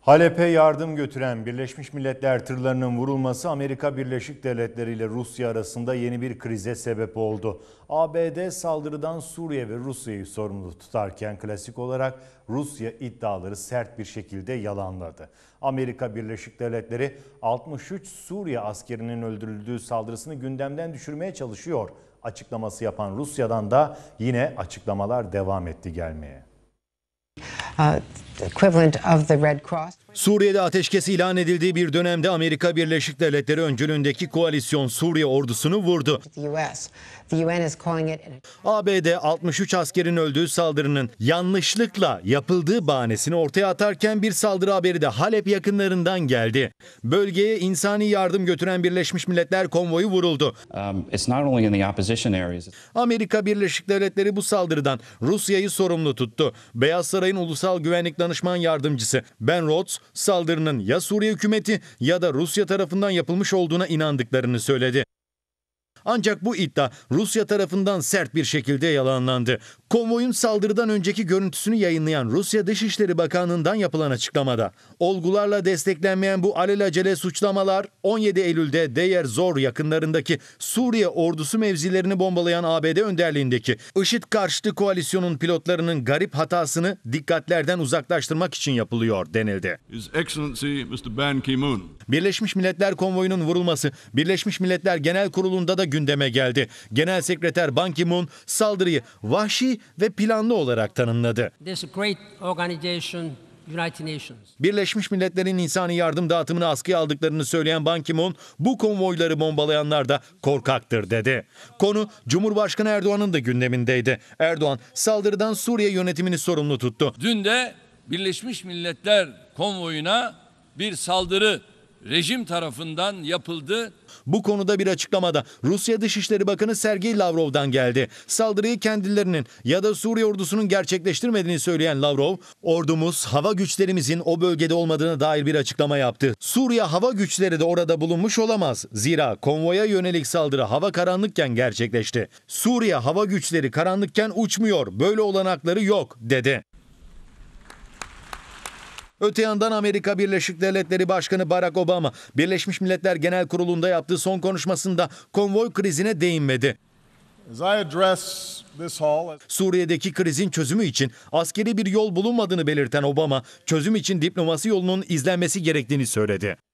Halep'e yardım götüren Birleşmiş Milletler tırlarının vurulması Amerika Birleşik Devletleri ile Rusya arasında yeni bir krize sebep oldu. ABD saldırıdan Suriye ve Rusya'yı sorumlu tutarken klasik olarak Rusya iddiaları sert bir şekilde yalanladı. Amerika Birleşik Devletleri 63 Suriye askerinin öldürüldüğü saldırısını gündemden düşürmeye çalışıyor. Açıklaması yapan Rusya'dan da yine açıklamalar devam etti gelmeye. Evet Suriye'de ateşkes ilan edildiği bir dönemde Amerika Birleşik Devletleri öncülüğündeki koalisyon Suriye ordusunu vurdu. ABD 63 askerin öldüğü saldırının yanlışlıkla yapıldığı bahanesini ortaya atarken bir saldırı haberi de Halep yakınlarından geldi. Bölgeye insani yardım götüren Birleşmiş Milletler konvoyu vuruldu. Um, Amerika Birleşik Devletleri bu saldırıdan Rusya'yı sorumlu tuttu. Beyaz Saray'ın Ulusal Güvenlik danışman yardımcısı Ben Rhodes saldırının ya Suriye hükümeti ya da Rusya tarafından yapılmış olduğuna inandıklarını söyledi. Ancak bu iddia Rusya tarafından sert bir şekilde yalanlandı. Konvoyun saldırıdan önceki görüntüsünü yayınlayan Rusya Dışişleri Bakanlığı'ndan yapılan açıklamada olgularla desteklenmeyen bu alelacele suçlamalar 17 Eylül'de Deyer Zor yakınlarındaki Suriye ordusu mevzilerini bombalayan ABD önderliğindeki IŞİD karşıtı koalisyonun pilotlarının garip hatasını dikkatlerden uzaklaştırmak için yapılıyor denildi. Birleşmiş Milletler konvoyunun vurulması Birleşmiş Milletler Genel Kurulu'nda da gündeme geldi. Genel Sekreter Ban Ki-moon saldırıyı vahşi ve planlı olarak tanımladı. Birleşmiş Milletler'in insani yardım dağıtımını askıya aldıklarını söyleyen Ban Ki-moon, bu konvoyları bombalayanlar da korkaktır dedi. Konu Cumhurbaşkanı Erdoğan'ın da gündemindeydi. Erdoğan saldırıdan Suriye yönetimini sorumlu tuttu. Dün de Birleşmiş Milletler konvoyuna bir saldırı rejim tarafından yapıldı. Bu konuda bir açıklamada Rusya Dışişleri Bakanı Sergey Lavrov'dan geldi. Saldırıyı kendilerinin ya da Suriye ordusunun gerçekleştirmediğini söyleyen Lavrov, ordumuz hava güçlerimizin o bölgede olmadığına dair bir açıklama yaptı. Suriye hava güçleri de orada bulunmuş olamaz. Zira konvoya yönelik saldırı hava karanlıkken gerçekleşti. Suriye hava güçleri karanlıkken uçmuyor. Böyle olanakları yok dedi. Öte yandan Amerika Birleşik Devletleri Başkanı Barack Obama, Birleşmiş Milletler Genel Kurulu'nda yaptığı son konuşmasında konvoy krizine değinmedi. Suriye'deki krizin çözümü için askeri bir yol bulunmadığını belirten Obama, çözüm için diplomasi yolunun izlenmesi gerektiğini söyledi.